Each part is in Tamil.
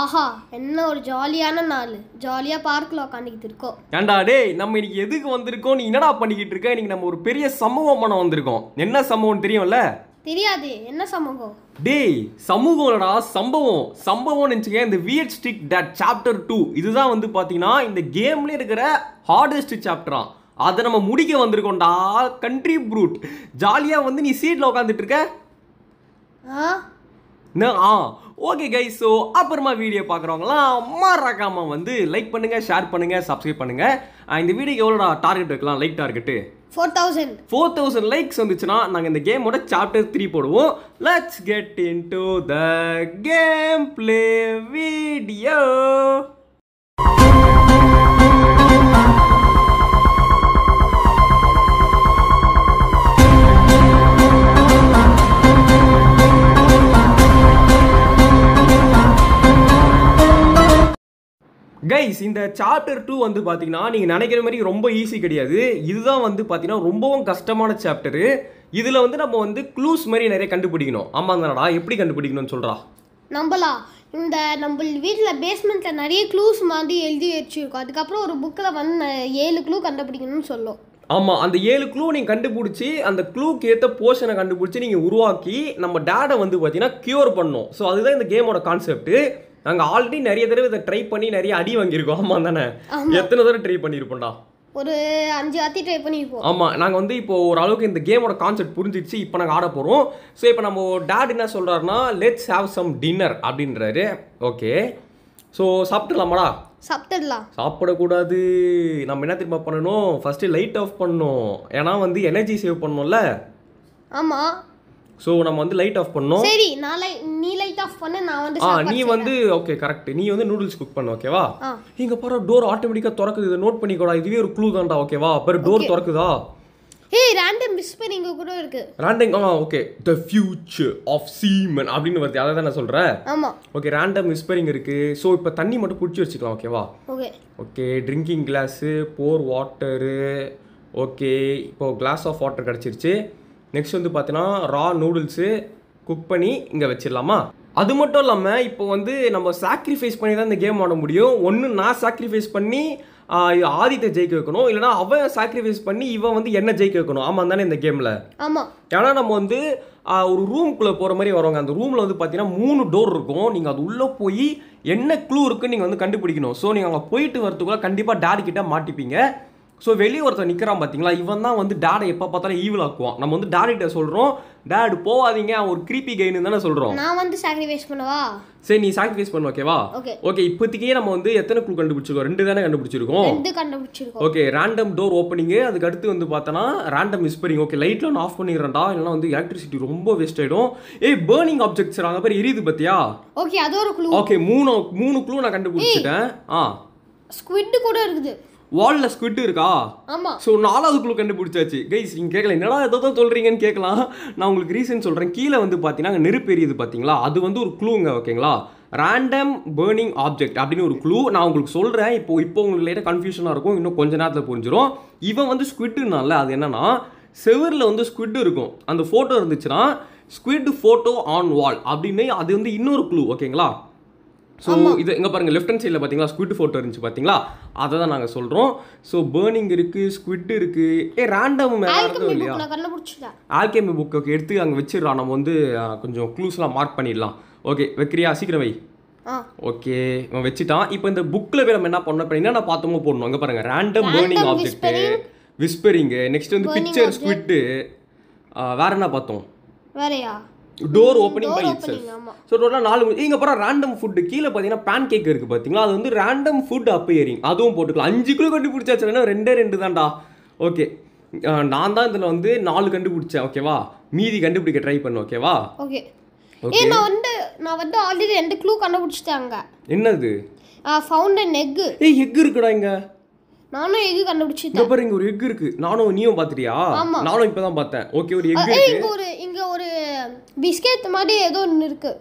ஆஹா என்ன ஒரு ஜாலியான நாள் ஜாலியாக பார்க்கில் உட்காந்துக்கிட்டு இருக்கோம் ஏண்டா டேய் நம்ம இன்னைக்கு எதுக்கு வந்திருக்கோம் நீ என்னடா பண்ணிக்கிட்டு இருக்க இன்னைக்கு நம்ம ஒரு பெரிய சம்பவம் பண்ண வந்திருக்கோம் என்ன சம்பவம் தெரியும்ல தெரியாது என்ன சமூகம் டேய் சமூகம்டா சம்பவம் சம்பவம் நினச்சிங்க இந்த Viet strict dad chapter two இதுதான் வந்து பார்த்தீங்கன்னா இந்த கேம்லேயே இருக்கிற ஹார்டஸ்ட் சாப்டரான் அதை நம்ம முடிக்க வந்திருக்கோம்டா கண்ட்ரி ப்ரூட் ஜாலியாக வந்து நீ சீட்டில் உட்காந்துட்டு இருக்க ஆ ஆ ஓகே கை ஸோ அப்புறமா வீடியோ பார்க்குறவங்களாம் மறக்காமல் வந்து லைக் பண்ணுங்கள் ஷேர் பண்ணுங்கள் சப்ஸ்கிரைப் பண்ணுங்கள் இந்த வீடியோக்கு எவ்வளோ டார்கெட் இருக்கலாம் like target four thousand four thousand likes வந்துச்சுன்னா நாங்கள் இந்த கேமோட சாப்டர் த்ரீ போடுவோம் let's get in to the game play video guys இந்த சாப்டர் டூ வந்து பார்த்தீங்கன்னா நீங்கள் நினைக்கிற மாதிரி ரொம்ப ஈஸி கிடையாது இதுதான் வந்து பார்த்தீங்கன்னா ரொம்பவும் கஷ்டமான சாப்டரு இதில் வந்து நம்ம வந்து க்ளூஸ் மாதிரி நிறைய கண்டுபிடிக்கணும் ஆமாம் தானடா எப்படி கண்டுபிடிக்கணும்னு சொல்கிறா நம்பலா இந்த நம்ம வீட்டில் பேஸ்மெண்ட்டில் நிறைய க்ளூஸ் மாதிரி எழுதி வச்சுருக்கோம் அதுக்கப்புறம் ஒரு புக்கில் வந்து ஏழு க்ளூ கண்டுபிடிக்கணும்னு சொல்லும் ஆமாம் அந்த ஏழு க்ளூ நீங்கள் கண்டுபிடிச்சி அந்த க்ளூக்கு ஏற்ற போர்ஷனை கண்டுபிடிச்சி நீங்கள் உருவாக்கி நம்ம டேடை வந்து பார்த்தீங்கன்னா க்யூர் பண்ணணும் ஸோ அதுதான் இந்த கேமோட கான்செப்ட்டு நாங்கள் ஆல்ரெடி நிறைய தடவை இதை ட்ரை பண்ணி நிறைய அடி வாங்கியிருக்கோம் ஆமாம் தானே எத்தனை தடவை ட்ரை பண்ணியிருப்போம்டா ஒரு அஞ்சு வாத்தி ட்ரை பண்ணியிருப்போம் ஆமாம் நாங்கள் வந்து இப்போ ஓரளவுக்கு இந்த கேமோட கான்செப்ட் புரிஞ்சிடுச்சு இப்போ நாங்கள் ஆட போகிறோம் ஸோ இப்போ நம்ம டேட் என்ன சொல்கிறாருன்னா லெட்ஸ் ஹாவ் சம் டின்னர் அப்படின்றாரு ஓகே ஸோ சாப்பிட்டுலாமாடா சாப்பிட்டுடலாம் சாப்பிடக்கூடாது நம்ம என்ன திரும்ப பண்ணணும் ஃபஸ்ட்டு லைட் ஆஃப் பண்ணணும் ஏன்னா வந்து எனர்ஜி சேவ் பண்ணணும்ல ஆமாம் ஸோ நம்ம வந்து லைட் ஆஃப் பண்ணோம் சரி நான் நீ லைட் ஆஃப் பண்ண நான் வந்து ஆ நீ வந்து ஓகே கரெக்ட் நீ வந்து நூடுல்ஸ் குக் பண்ண ஓகேவா இங்க பாரு டோர் ஆட்டோமேட்டிக்கா திறக்குது இத நோட் பண்ணிக்கோடா இதுவே ஒரு க்ளூ தான்டா ஓகேவா பாரு டோர் திறக்குதா ஏய் ரேண்டம் இங்க கூட இருக்கு ரேண்டம் ஆ okay the future of seaman அப்படினு வரது அத தான் நான் சொல்றேன் ஆமா ஓகே ரேண்டம் விஸ்பரிங் இருக்கு சோ இப்போ தண்ணி மட்டும் புடிச்சு வச்சுக்கலாம் ஓகேவா okay okay drinking glass for water okay இப்போ கிளாஸ் ஆஃப் வாட்டர் கிடைச்சிருச்சு நெக்ஸ்ட் வந்து பார்த்தீங்கன்னா ரா நூடுல்ஸு குக் பண்ணி இங்கே வச்சிடலாமா அது மட்டும் இல்லாமல் இப்போ வந்து நம்ம சாக்ரிஃபைஸ் பண்ணி தான் இந்த கேம் ஆட முடியும் ஒன்று நான் சாக்ரிஃபைஸ் பண்ணி ஆதித்தை ஜெயிக்க வைக்கணும் இல்லைனா அவன் சாக்ரிஃபைஸ் பண்ணி இவன் வந்து என்ன ஜெயிக்க வைக்கணும் ஆமாம் தானே இந்த கேமில் ஆமாம் ஏன்னா நம்ம வந்து ஒரு ரூம்குள்ளே போகிற மாதிரி வருவாங்க அந்த ரூமில் வந்து பார்த்தீங்கன்னா மூணு டோர் இருக்கும் நீங்கள் அது உள்ளே போய் என்ன க்ளூ இருக்குன்னு நீங்கள் வந்து கண்டுபிடிக்கணும் ஸோ நீங்கள் அங்கே போயிட்டு வரத்துக்குள்ளே கண்டிப்பாக டேடி கிட்டே மாட்டிப்பீங்க ஸோ வெளியே ஒருத்தர் நிற்கிறான் பார்த்தீங்களா இவன் தான் வந்து டேடை எப்போ பார்த்தாலும் ஈவில் ஆக்குவான் நம்ம வந்து டேடிட்ட சொல்கிறோம் டேட் போவாதீங்க அவன் ஒரு கிரீப்பி கைன்னு தானே சொல்கிறோம் நான் வந்து சாக்ரிஃபைஸ் பண்ணவா சரி நீ சாக்ரிஃபைஸ் பண்ணு ஓகேவா ஓகே இப்போதைக்கே நம்ம வந்து எத்தனை குழு கண்டுபிடிச்சிருக்கோம் ரெண்டு தானே கண்டுபிடிச்சிருக்கோம் ரெண்டு கண்டுபிடிச்சிருக்கோம் ஓகே ரேண்டம் டோர் ஓப்பனிங்கு அதுக்கு அடுத்து வந்து பார்த்தோன்னா ரேண்டம் விஸ்பரிங் ஓகே லைட்டில் ஒன்று ஆஃப் பண்ணிடுறேன்டா இல்லைனா வந்து எலக்ட்ரிசிட்டி ரொம்ப வேஸ்ட் ஆகிடும் ஏய் பேர்னிங் ஆப்ஜெக்ட்ஸ் அங்கே பேர் எரியுது பார்த்தியா ஓகே அது ஒரு குழு ஓகே மூணு மூணு குழு நான் கண்டுபிடிச்சிட்டேன் ஆ ஸ்குவிட் கூட இருக்குது வால்ல ஸ்குவிட் இருக்கா ஆமா ஸோ நாலாவது குளு கண்டுபிடிச்சாச்சு கைஸ் நீங்கள் கேட்கல என்னடா எதோ தான் சொல்கிறீங்கன்னு கேட்கலாம் நான் உங்களுக்கு ரீசன் சொல்கிறேன் கீழே வந்து பார்த்தீங்கன்னா நெருப்பு எரியுது பார்த்தீங்களா அது வந்து ஒரு குளுங்க ஓகேங்களா ரேண்டம் பேர்னிங் ஆப்ஜெக்ட் அப்படின்னு ஒரு க்ளூ நான் உங்களுக்கு சொல்கிறேன் இப்போ இப்போ உங்களுக்கு லேட்டாக கன்ஃபியூஷனாக இருக்கும் இன்னும் கொஞ்ச நேரத்தில் புரிஞ்சிடும் இவன் வந்து ஸ்குவிட்டுனால அது என்னென்னா செவரில் வந்து ஸ்குவிட் இருக்கும் அந்த ஃபோட்டோ இருந்துச்சுன்னா ஸ்குவிட் ஃபோட்டோ ஆன் வால் அப்படின்னு அது வந்து இன்னொரு க்ளூ ஓகேங்களா ஸோ இது எங்கே பாருங்கள் லெஃப்ட் ஹேண்ட் சைடில் பார்த்தீங்களா ஸ்குவிட் ஃபோட்டோ இருந்துச்சு பார்த்தீங்களா அதை தான் நாங்கள் சொல்கிறோம் ஸோ பேர்னிங் இருக்குது ஸ்குவிட் இருக்குது ஏ ரேண்டம் மேலே இல்லையா ஆல்கேமி புக் ஓகே எடுத்து அங்கே வச்சிடலாம் நம்ம வந்து கொஞ்சம் க்ளூஸ்லாம் மார்க் பண்ணிடலாம் ஓகே வைக்கிறியா சீக்கிரம் வை ஓகே இவன் வச்சுட்டான் இப்போ இந்த புக்கில் போய் நம்ம என்ன பண்ண என்னென்ன பார்த்தோமோ போடணும் அங்கே பாருங்கள் random burning object whispering next வந்து பிக்சர் ஸ்குவிட்டு வேற என்ன பார்த்தோம் வேறையா door opening by its so total நாலு இங்கே அப்புறம் ரேண்டம் ஃபுட்டு கீழே பார்த்தீங்கன்னா பேன் கேக் இருக்குது பார்த்தீங்களா அது வந்து ரேண்டம் ஃபுட் அப்பியரிங் அதுவும் போட்டுக்கலாம் அஞ்சு கிலோ கண்டுபிடிச்சாச்சுன்னா ரெண்டே ரெண்டு தான்டா ஓகே நான் தான் இதில் வந்து நாலு கண்டுபிடிச்சேன் ஓகேவா மீதி கண்டுபிடிக்க ட்ரை பண்ணு ஓகேவா ஓகே ஏ நான் வந்து நான் வந்து ஆல்ரெடி ரெண்டு க்ளூ கண்டுபிடிச்சிட்டாங்க என்னது ஃபவுண்ட் அண்ட் எக் ஏய் எக் இருக்குடா இங்க நானும் எக் கண்டுபிடிச்சிட்டேன் பாரு இங்க ஒரு எக் இருக்கு நானும் நீயும் பாத்துட்டியா நானும் இப்பதான் பார்த்தேன் ஓகே ஒரு எக் இருக்கு பிஸ்கெட் மாதிரி ஏதோ ஒன்று இருக்குது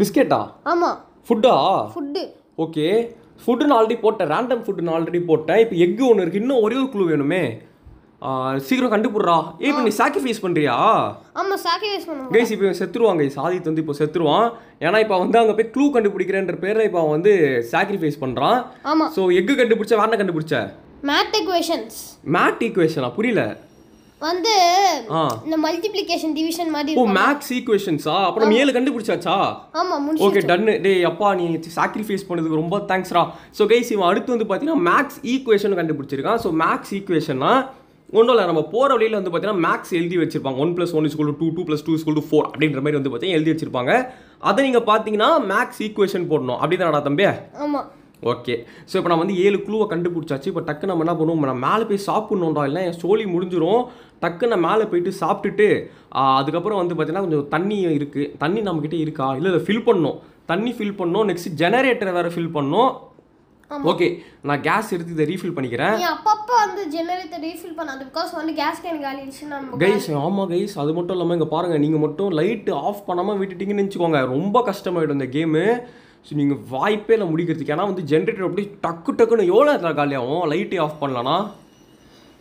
பிஸ்கெட்டா ஆமாம் ஃபுட்டா ஃபுட்டு ஓகே ஃபுட்டு நான் ஆல்ரெடி போட்டேன் ரேண்டம் ஃபுட்டு நான் ஆல்ரெடி போட்டேன் இப்போ எக்கு ஒன்று இருக்குது இன்னும் ஒரே ஒரு க்ளூ வேணுமே சீக்கிரம் கண்டுபிடுறா ஏ இப்போ நீ சாக்ரிஃபைஸ் பண்ணுறியா ஆமாம் சாக்ரிஃபைஸ் பண்ணுவோம் கைஸ் இப்போ செத்துருவான் கைஸ் வந்து இப்போ செத்துருவான் ஏன்னா இப்போ வந்து அங்கே போய் க்ளூ கண்டுபிடிக்கிறேன்ற பேரில் இப்போ அவன் வந்து சாக்ரிஃபைஸ் பண்ணுறான் ஆமாம் ஸோ எக்கு கண்டுபிடிச்ச வேண்டாம் கண்டுபிடிச்ச மேத் ஈக்குவேஷன்ஸ் மேத் ஈக்குவேஷனா புரியல வந்து இந்த மல்டிப்ளிகேஷன் டிவிஷன் மாதிரி ஓ மேக்ஸ் ஈக்குவேஷன்ஸா அப்புறம் ஏழு கண்டுபிடிச்சாச்சா ஆமா ஓகே டன் டேய் அப்பா நீ சாக்ரிஃபைஸ் பண்ணதுக்கு ரொம்ப தேங்க்ஸ்ரா ஸோ கைஸ் இவன் அடுத்து வந்து பார்த்தீங்கன்னா மேக்ஸ் ஈக்குவேஷன் கண்டுபிடிச்சிருக்கான் ஸோ மேக்ஸ் ஈக்குவேஷன்னா ஒன்றும் இல்லை நம்ம போகிற வழியில் வந்து பார்த்தீங்கன்னா மேக்ஸ் எழுதி வச்சிருப்பாங்க ஒன் ப்ளஸ் ஒன் ஸ்கூல் டூ டூ ப்ளஸ் டூ ஸ்கூல் ஃபோர் அப்படின்ற மாதிரி வந்து பார்த்தீங்கன்னா எழுதி வச்சிருப்பாங்க அதை நீங்கள் பார்த்தீங்கன்னா மேக்ஸ் ஈக்குவேஷன் போடணும் அப்படி தானடா தம்பி ஆமாம் ஓகே ஸோ இப்போ நம்ம வந்து ஏழு குழுவை கண்டுபிடிச்சாச்சு இப்போ டக்கு நம்ம என்ன பண்ணுவோம் நம்ம மேலே போய் சாப்பிட்ணுன்றோம் இல்லை சோழி டக்கு டக்குன்னு மேலே போயிட்டு சாப்பிட்டுட்டு அதுக்கப்புறம் வந்து பார்த்திங்கன்னா கொஞ்சம் தண்ணி இருக்குது தண்ணி நம்மக்கிட்ட இருக்கா இல்லை இதை ஃபில் பண்ணோம் தண்ணி ஃபில் பண்ணோம் நெக்ஸ்ட் ஜெனரேட்டரை வேறு ஃபில் பண்ணோம் ஓகே நான் கேஸ் எடுத்து இதை ரீஃபில் பண்ணிக்கிறேன் அப்பப்போ வந்து ஜெனரேட்டர் ரீஃபில் பண்ணாது பிகாஸ் வந்து கேஸ் கேன் காலி கைஸ் ஆமாம் கைஸ் அது மட்டும் இல்லாமல் இங்கே பாருங்கள் நீங்கள் மட்டும் லைட்டு ஆஃப் பண்ணாமல் விட்டுட்டீங்கன்னு நினச்சிக்கோங்க ரொம்ப கஷ்டமாயிடும் இந்த கேமு ஸோ நீங்கள் வாய்ப்பே இல்லை முடிக்கிறதுக்கு ஏன்னா வந்து ஜென்ரேட்டர் அப்படி டக்கு டக்குன்னு எவ்வளோ நேரத்தில் காலியாகும் லைட்டே ஆஃப் பண்ணலன்னா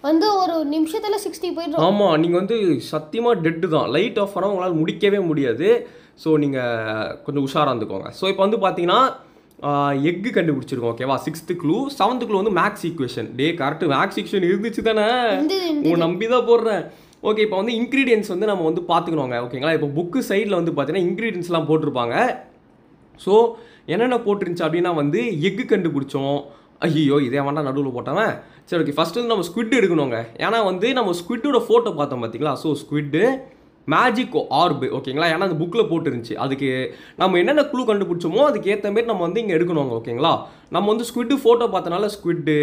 வந்து ஒரு நிமிஷத்தில் சிக்ஸ்டி போயிடும் ஆமாம் நீங்கள் வந்து சத்தியமாக டெட்டு தான் லைட் ஆஃப் பண்ணால் உங்களால் முடிக்கவே முடியாது ஸோ நீங்கள் கொஞ்சம் உஷாராக இருந்துக்கோங்க ஸோ இப்போ வந்து பார்த்தீங்கன்னா எக்கு கண்டுபிடிச்சிருக்கோம் ஓகேவா சிக்ஸ்த்து க்ளூ செவன்த்து க்ளூ வந்து மேக்ஸ் ஈக்குவேஷன் டே கரெக்ட் மேக்ஸ் ஈக்குவேஷன் இருந்துச்சு தானே உன் நம்பி தான் போடுறேன் ஓகே இப்போ வந்து இன்க்ரீடியன்ஸ் வந்து நம்ம வந்து பார்த்துக்கணுங்க ஓகேங்களா இப்போ புக்கு சைடில் வந்து பார்த்தீங்கன்னா இன்க்ரீடியன்ஸ்லாம் போட்டிருப்பாங்க ஸோ என்னென்ன போட்டிருந்துச்சு அப்படின்னா வந்து எக்கு கண்டுபிடிச்சோம் ஐயோ இதே வேண்டாம் நடுவில் போட்டவன் சரி ஓகே ஃபஸ்ட்டு வந்து நம்ம ஸ்குவிட் எடுக்கணுங்க ஏன்னா வந்து நம்ம ஸ்குவிட்டோட ஃபோட்டோ பார்த்தோம் பார்த்தீங்களா ஸோ ஸ்குவிட்டு மேஜிக் ஆர்பு ஓகேங்களா ஏன்னா அந்த புக்கில் போட்டுருந்துச்சு அதுக்கு நம்ம என்னென்ன குழு கண்டுபிடிச்சோமோ அதுக்கு ஏற்ற மாரி நம்ம வந்து இங்கே எடுக்கணுங்க ஓகேங்களா நம்ம வந்து ஸ்குவிட்டு ஃபோட்டோ பார்த்தனால ஸ்குவிட்டு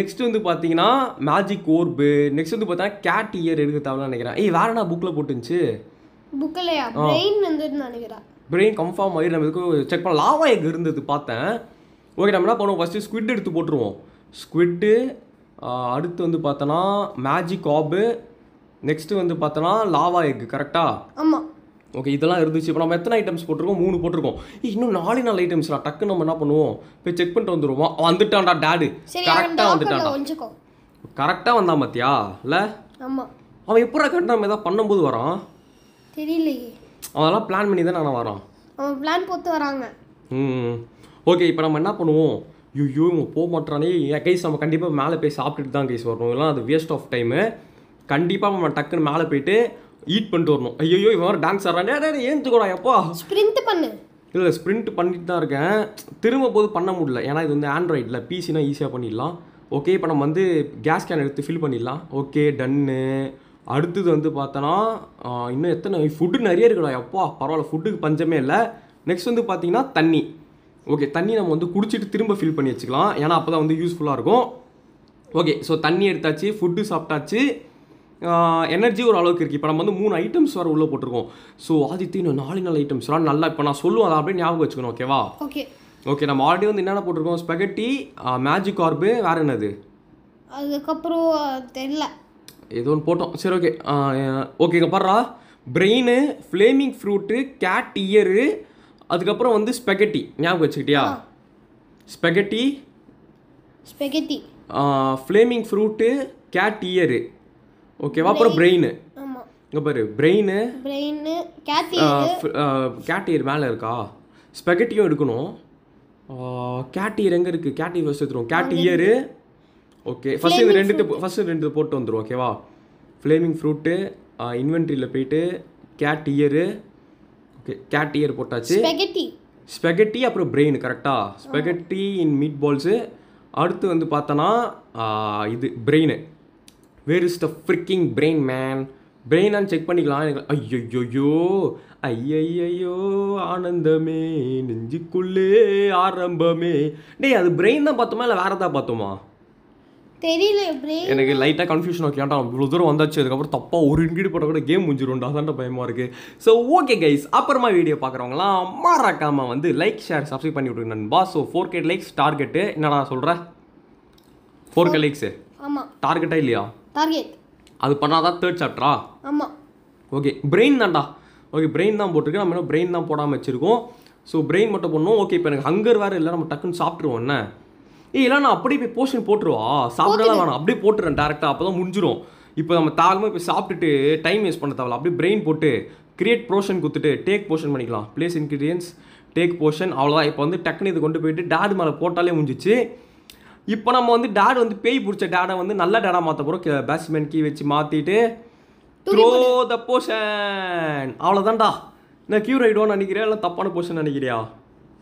நெக்ஸ்ட் வந்து பார்த்தீங்கன்னா மேஜிக் ஓர்பு நெக்ஸ்ட் வந்து பார்த்தீங்கன்னா கேட் இயர் எடுக்க தேவைன்னு நினைக்கிறேன் ஏய் என்ன புக்கில் போட்டுருந்துச்சு புக்கில் நினைக்கிறேன் பிரெயின் கன்ஃபார்ம் ஆகி நம்ம இதுக்கு செக் பண்ணலாம் லாவா எக் இருந்தது பார்த்தேன் ஓகே நம்ம என்ன பண்ணுவோம் ஃபஸ்ட்டு ஸ்குவிட் எடுத்து போட்டுருவோம் ஸ்குவிட்டு அடுத்து வந்து பார்த்தோன்னா மேஜிக் ஆபு நெக்ஸ்ட்டு வந்து பார்த்தோன்னா லாவா எக் கரெக்டாக ஆமாம் ஓகே இதெல்லாம் இருந்துச்சு இப்போ நம்ம எத்தனை ஐட்டம்ஸ் போட்டிருக்கோம் மூணு போட்டிருக்கோம் இன்னும் நாலு நாலு ஐட்டம்ஸ்லாம் டக்கு நம்ம என்ன பண்ணுவோம் போய் செக் பண்ணிட்டு வந்துடுவோம் வந்துட்டான்டா டேடு கரெக்டாக வந்துட்டான்டா கரெக்டாக வந்தான் பார்த்தியா இல்லை ஆமாம் அவன் எப்படா கரெக்டாக நம்ம எதாவது பண்ணும்போது வரான் தெரியலையே அதெல்லாம் பிளான் பண்ணி தானே நான் வரோம் அவன் பிளான் போட்டு வராங்க ம் ஓகே இப்போ நம்ம என்ன பண்ணுவோம் ஐயோ இவங்க போக மாட்டானே என் கைஸ் நம்ம கண்டிப்பாக மேலே போய் சாப்பிட்டுட்டு தான் கைஸ் வரணும் இல்லைனா அது வேஸ்ட் ஆஃப் டைமு கண்டிப்பாக நம்ம டக்குன்னு மேலே போயிட்டு ஈட் பண்ணிட்டு வரணும் ஐயோ இவன் வேறு டான்ஸ் ஆடுறான் ஏந்துக்கூடா எப்போ ஸ்ப்ரிண்ட் பண்ணு இல்லை ஸ்ப்ரிண்ட் பண்ணிட்டு தான் இருக்கேன் திரும்ப போது பண்ண முடியல ஏன்னா இது வந்து ஆண்ட்ராய்டில் பிசினா ஈஸியாக பண்ணிடலாம் ஓகே இப்போ நம்ம வந்து கேஸ் கேன் எடுத்து ஃபில் பண்ணிடலாம் ஓகே டன்னு அடுத்தது வந்து பார்த்தோன்னா இன்னும் எத்தனை ஃபுட்டு நிறைய இருக்குடா எப்பா பரவாயில்ல ஃபுட்டுக்கு பஞ்சமே இல்லை நெக்ஸ்ட் வந்து பார்த்தீங்கன்னா தண்ணி ஓகே தண்ணி நம்ம வந்து குடிச்சிட்டு திரும்ப ஃபில் பண்ணி வச்சுக்கலாம் ஏன்னா அப்போ தான் வந்து யூஸ்ஃபுல்லாக இருக்கும் ஓகே ஸோ தண்ணி எடுத்தாச்சு ஃபுட்டு சாப்பிட்டாச்சு எனர்ஜி ஒரு அளவுக்கு இருக்குது இப்போ நம்ம வந்து மூணு ஐட்டம்ஸ் வர உள்ளே போட்டிருக்கோம் ஸோ ஆதித்து இன்னும் நாலு நாலு ஐட்டம்ஸ் வர நல்லா இப்போ நான் சொல்லுவோம் அதை அப்படியே ஞாபகம் வச்சுக்கணும் ஓகேவா ஓகே ஓகே நம்ம ஆல்ரெடி வந்து என்னென்ன போட்டிருக்கோம் ஸ்பெகட்டி மேஜிக் கார்பு வேறு என்னது அதுக்கப்புறம் தெரியல ஏதோ ஒன்று போட்டோம் சரி ஓகே ஓகேங்க பாடுறா brain flaming fruit cat ear அதுக்கப்புறம் வந்து ஸ்பெகட்டி ஞாபகம் வச்சுக்கிட்டியா spaghetti spaghetti flaming fruit cat ear ஓகேவா அப்புறம் பிரெயின் இங்கே பாரு brain brain cat cat ear மேலே இருக்கா ஸ்பெகட்டியும் எடுக்கணும் கேட் இயர் எங்கே இருக்குது கேட் இயர் ஃபஸ்ட் எடுத்துருவோம் கேட் இயரு ஓகே ஃபஸ்ட் இது ரெண்டு ஃபஸ்ட்டு ரெண்டு போட்டு வந்துடும் ஓகேவா ஃப்ளேமிங் ஃப்ரூட்டு இன்வென்ட்ரியில் போயிட்டு cat ear okay cat ear போட்டாச்சு ஸ்பெகட்டி அப்புறம் பிரெயின் கரெக்டாக ஸ்பெகட்டி இன் மீட் பால்ஸு அடுத்து வந்து பார்த்தோன்னா இது brain where is the fricking brain man பிரெயினான்னு செக் பண்ணிக்கலாம் எனக்கு ஐயோயோயோ ஐயையோ ஆனந்தமே நெஞ்சுக்குள்ளே ஆரம்பமே டேய் அது பிரெயின் தான் பார்த்தோமா இல்லை வேறதா பார்த்தோமா தெரியல எப்படி எனக்கு லைட்டாக கன்ஃபியூஷன் ஓகே ஏன்டா இவ்வளோ தூரம் வந்தாச்சு அதுக்கப்புறம் தப்பாக ஒரு இன்கிரீட் போட்டால் கூட கேம் முடிஞ்சிரும்டா அதான் பயமாக இருக்குது ஸோ ஓகே கைஸ் அப்புறமா வீடியோ பார்க்குறவங்களாம் மறக்காமல் வந்து லைக் ஷேர் சப்ஸ்கிரைப் பண்ணி விட்ருங்க நண்பா so four K likes target என்னடா சொல்கிறேன் ஃபோர் கே லைக்ஸு ஆமாம் டார்கெட்டா இல்லையா டார்கெட் அது பண்ணாதான் தேர்ட் சாப்டரா ஆமாம் ஓகே பிரெயின் தான்டா ஓகே பிரெயின் தான் போட்டிருக்கு நம்ம இன்னும் பிரெயின் தான் போடாமல் வச்சுருக்கோம் ஸோ பிரெயின் மட்டும் போடணும் ஓகே இப்போ எனக்கு ஹங்கர் வேறு இல்லை நம்ம டக்குன்னு சாப்பிட்ருவோம் என்ன ஏ இல்லை நான் அப்படியே போய் போர்ஷன் போட்டுருவா சாப்பிடலாம் வேணாம் அப்படியே போட்டுறேன் டேரெக்டாக அப்போ தான் முடிஞ்சிடும் இப்போ நம்ம தாழ்மை இப்போ சாப்பிட்டுட்டு டைம் வேஸ்ட் பண்ண தவிர அப்படியே பிரெயின் போட்டு கிரியேட் போர்ஷன் கொடுத்துட்டு டேக் போர்ஷன் பண்ணிக்கலாம் பிளேஸ் இன்க்ரீடியன்ஸ் டேக் போர்ஷன் அவ்வளோதான் இப்போ வந்து டக்குன்னு இது கொண்டு போயிட்டு டேடு மேலே போட்டாலே முடிஞ்சிச்சு இப்போ நம்ம வந்து டேட் வந்து பேய் பிடிச்ச டேடை வந்து நல்ல டேடா மாற்ற போகிறோம் பேட்ஸ்மேன் கீ வச்சு மாற்றிட்டு த்ரோ த போர்ஷன் அவ்வளோதான்டா நான் கியூர் ஆகிடுவோன்னு நினைக்கிறேன் இல்லை தப்பான போர்ஷன் நினைக்கிறியா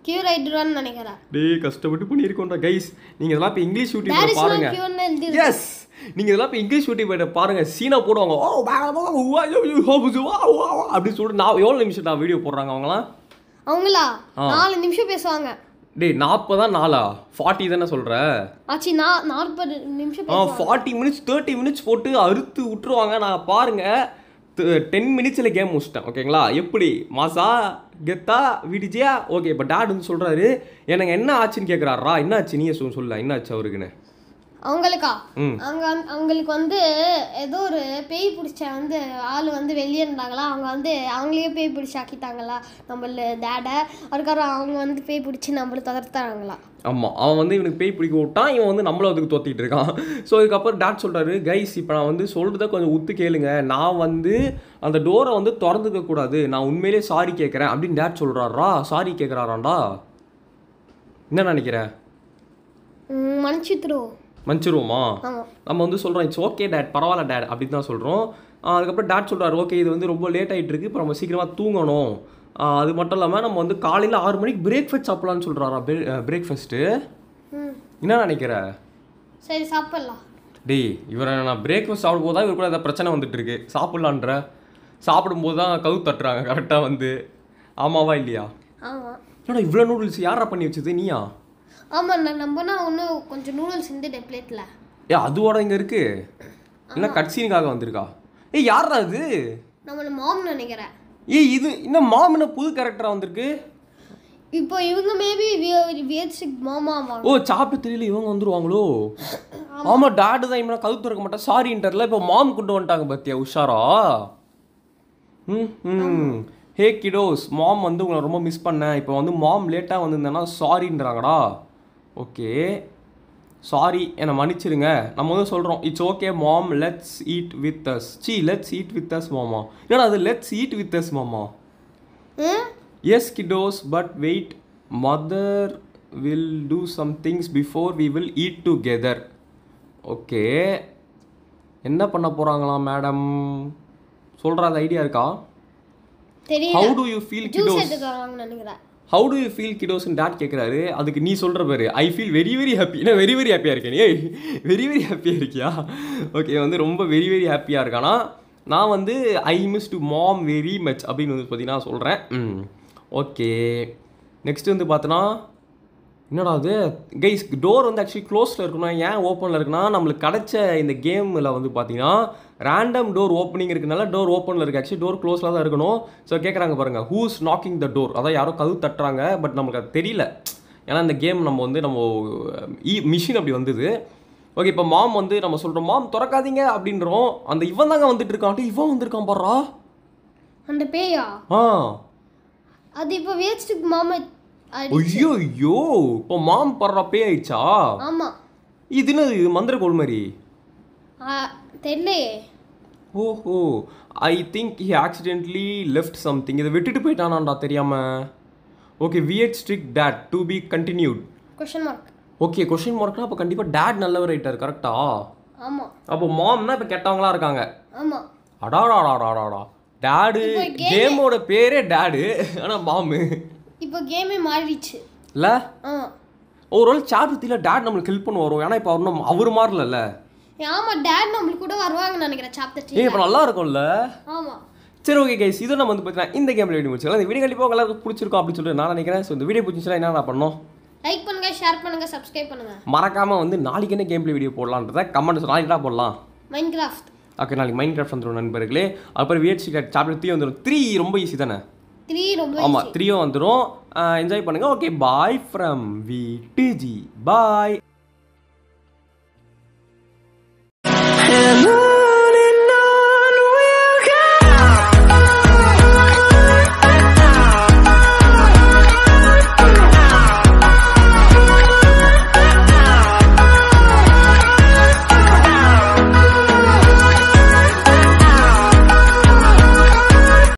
கியூர் ஆயிடுவான்னு நினைக்கிறேன் டேய் கஷ்டப்பட்டு பண்ணியிருக்கோம்டா கைஸ் நீங்கள் இதெல்லாம் இப்போ இங்கிலீஷ் யூடியூப்ல பாருங்க எஸ் நீங்கள் இதெல்லாம் இப்போ இங்கிலீஷ் யூடியூப்ல பாருங்க சீனா போடுவாங்க ஓ oh, அப்படின்னு சொல்லிட்டு நான் எவ்வளோ நிமிஷம் நான் வீடியோ போடுறாங்க அவங்களாம் அவங்களா நாலு நிமிஷம் பேசுவாங்க டேய் நாற்பதா நாலா ஃபார்ட்டி தானே சொல்கிற ஆச்சு நான் நாற்பது நிமிஷம் ஃபார்ட்டி மினிட்ஸ் தேர்ட்டி மினிட்ஸ் போட்டு அறுத்து விட்டுருவாங்க நான் பாருங்கள் டென் மினிட்ஸில் கேம் முடிச்சிட்டேன் ஓகேங்களா எப்படி மாசா கெத்தா விடிஜியா ஓகே இப்போ டேடுன்னு சொல்கிறாரு எனக்கு என்ன ஆச்சுன்னு கேட்குறாரா என்ன ஆச்சு நீ சொல்ல என்ன ஆச்சு அவருக்குன்னு அவங்களுக்கா அவங்க அவங்களுக்கு வந்து ஏதோ ஒரு பேய் பிடிச்ச வந்து ஆள் வந்து வெளியே இருந்தாங்களா அவங்க வந்து அவங்களையே பேய் பிடிச்சி ஆக்கிட்டாங்களா நம்மள டேடை அதுக்காக அவங்க வந்து பேய் பிடிச்சி நம்மளை தொடர்த்தாங்களா ஆமாம் அவன் வந்து இவனுக்கு பேய் பிடிக்க விட்டான் இவன் வந்து நம்மளும் அதுக்கு தோத்திட்டு இருக்கான் ஸோ இதுக்கப்புறம் டாட் சொல்கிறாரு கைஸ் இப்போ நான் வந்து சொல்கிறத கொஞ்சம் ஒத்து கேளுங்க நான் வந்து அந்த டோரை வந்து திறந்துக்க கூடாது நான் உண்மையிலே சாரி கேட்குறேன் அப்படின்னு டேட் சொல்கிறாரா சாரி கேட்குறாராண்டா என்ன நினைக்கிறேன் மன்னிச்சிட்டுருவோம் மன்னிச்சிருவோமா நம்ம வந்து சொல்கிறோம் இட்ஸ் ஓகே டேட் பரவாயில்ல டேட் அப்படின்னு தான் சொல்கிறோம் அதுக்கப்புறம் டேட் சொல்கிறார் ஓகே இது வந்து ரொம்ப லேட் ஆகிட்டு இருக்கு இப்போ நம்ம சீக்கிரமாக தூங்கணும் அது மட்டும் இல்லாமல் நம்ம வந்து காலையில் ஆறு மணிக்கு பிரேக்ஃபாஸ்ட் சாப்பிட்லான்னு சொல்கிறாரா பிரேக்ஃபாஸ்ட்டு என்ன நினைக்கிற சரி சாப்பிட்லாம் டேய் இவரை நான் பிரேக்ஃபாஸ்ட் சாப்பிடும் போது தான் இவர் கூட ஏதாவது பிரச்சனை வந்துட்டு இருக்கு சாப்பிட்லான்ற சாப்பிடும்போது தான் கவு தட்டுறாங்க கரெக்டாக வந்து ஆமாவா இல்லையா என்னடா இவ்வளோ நூடுல்ஸ் யாரா பண்ணி வச்சது நீயா ஆமாம் நான் நம்பினா ஒன்றும் கொஞ்சம் நூடுல்ஸ் இருந்துட்டு பிளேட்டில் ஏ அதுவோட இங்கே இருக்கு என்ன கட்சினுக்காக வந்திருக்கா ஏய் யாரா அது நம்மளோட மாம் நினைக்கிறேன் ஏ இது இன்னும் மாம் புது கேரக்டரா வந்திருக்கு இப்போ இவங்க மேபி மாமா வாங்க ஓ சாப்பிட்டு தெரியல இவங்க வந்துருவாங்களோ ஆமாம் டாடு தான் இவனா கழுத்து இருக்க மாட்டான் சாரி இன்டர்ல இப்போ மாம் கொண்டு வந்துட்டாங்க பார்த்தியா உஷாரா ம் ம் ஹே கிடோஸ் மாம் வந்து உங்களை ரொம்ப மிஸ் பண்ணேன் இப்போ வந்து மாம் லேட்டாக வந்திருந்தேன்னா சாரின்றாங்கடா ஓகே சாரி என்னை மன்னிச்சிருங்க நம்ம வந்து சொல்கிறோம் it's okay mom let's eat with us see let's eat with us மாமா ஏன்னா அது லெட்ஸ் ஈட் வித் அஸ் மாமா yes kiddos but wait mother will do some things before we will eat together okay என்ன பண்ண போகிறாங்களாம் மேடம் சொல்கிற ஐடியா இருக்கா how do you feel kiddos நினைக்கிறேன் ஹவு டு யூ ஃபீல் கிடோஸ்ன்னு டேட் கேட்குறாரு அதுக்கு நீ சொல்கிற பாரு I feel very very happy நான் வெரி வெரி ஹாப்பியாக இருக்கேன் ஏய் வெரி வெரி ஹாப்பியாக இருக்கியா ஓகே வந்து ரொம்ப வெரி வெரி ஹாப்பியாக இருக்கானா நான் வந்து I miss to mom very much அப்படின்னு வந்து பார்த்தீங்கன்னா சொல்கிறேன் ஓகே நெக்ஸ்ட் வந்து பார்த்தோன்னா என்னடா அது கைஸ் டோர் வந்து ஆக்சுவலி க்ளோஸில் இருக்கணும் ஏன் ஓப்பனில் இருக்குன்னா நம்மளுக்கு கிடைச்ச இந்த கேமில் வந்து பார்த்தீங்கன்னா ரேண்டம் டோர் ஓப்பனிங் இருக்கனால டோர் ஓப்பனில் இருக்குது ஆக்சுவலி டோர் க்ளோஸில் தான் இருக்கணும் ஸோ கேட்குறாங்க பாருங்கள் ஹூஸ் நாக்கிங் த டோர் அதான் யாரோ கதவு தட்டுறாங்க பட் நமக்கு அது தெரியல ஏன்னா இந்த கேம் நம்ம வந்து நம்ம இ e, மிஷின் அப்படி வந்தது ஓகே இப்போ மாம் வந்து நம்ம சொல்கிறோம் மாம் திறக்காதீங்க அப்படின்றோம் அந்த இவன் தாங்க வந்துட்டு இருக்கான்ட்டு இவன் வந்திருக்கான் பாடுறா அந்த பேயா ஆ அது இப்போ வேஸ்ட்டுக்கு மாமா ஐயோ ஐயோ இப்போ மாம் படுறப்பே ஆயிடுச்சா ஆமா இது என்னது மந்திர கோல் மாதிரி தெரியலையே ஓஹோ I think he accidentally left something இதை விட்டுட்டு போயிட்டானாண்டா தெரியாமல் okay Viet strict dad to be continued question mark okay question மார்க்னா அப்போ கண்டிப்பாக டேட் நல்லவர் ஆயிட்டார் கரெக்டா ஆமாம் அப்போ மாம்னா இப்போ கெட்டவங்களா இருக்காங்க ஆமாம் அடாடாடாடாடாடா டேடு கேமோட பேரே டேடு ஆனால் மாமு இப்போ கேமே மாறிடுச்சு இல்ல ஒரு வேளை சாட் வித்தியில டேட் நம்மளுக்கு ஹெல்ப் பண்ண வரோம் ஏன்னா இப்போ அவர் மாறல இல்ல ஆமா டேட் நம்மளுக்கு கூட வருவாங்கன்னு நினைக்கிறேன் சாப்டர் த்ரீ இப்போ நல்லா இருக்கும்ல ஆமா சரி ஓகே கைஸ் இதோ நம்ம வந்து பார்த்தீங்கன்னா இந்த கேமில் வீடியோ முடிச்சுக்கலாம் இந்த வீடியோ கண்டிப்பாக எல்லாருக்கும் பிடிச்சிருக்கும் அப்படின்னு சொல்லிட்டு நான் நினைக்கிறேன் ஸோ இந்த வீடியோ பிடிச்சிச்சுன்னா என்ன பண்ணோம் லைக் பண்ணுங்க ஷேர் பண்ணுங்க சப்ஸ்கிரைப் பண்ணுங்க மறக்காம வந்து நாளைக்கு என்ன கேம் வீடியோ போடலான்றத கமெண்ட்ஸ் நாளைக்கு தான் போடலாம் மைன்கிராஃப்ட் ஓகே நாளைக்கு மைன்கிராஃப்ட் வந்துடும் நண்பர்களே அப்புறம் விஎட்சி சாப்டர் த்ரீ வந்துடும் த்ரீ ரொம்ப ஈஸி தானே த்ரீ ரொம்ப ஆமாம் த்ரீயும் வந்துடும் என்ஜாய் பண்ணுங்கள் ஓகே பாய் ஃப்ரம் வி டிஜி பாய் Hello.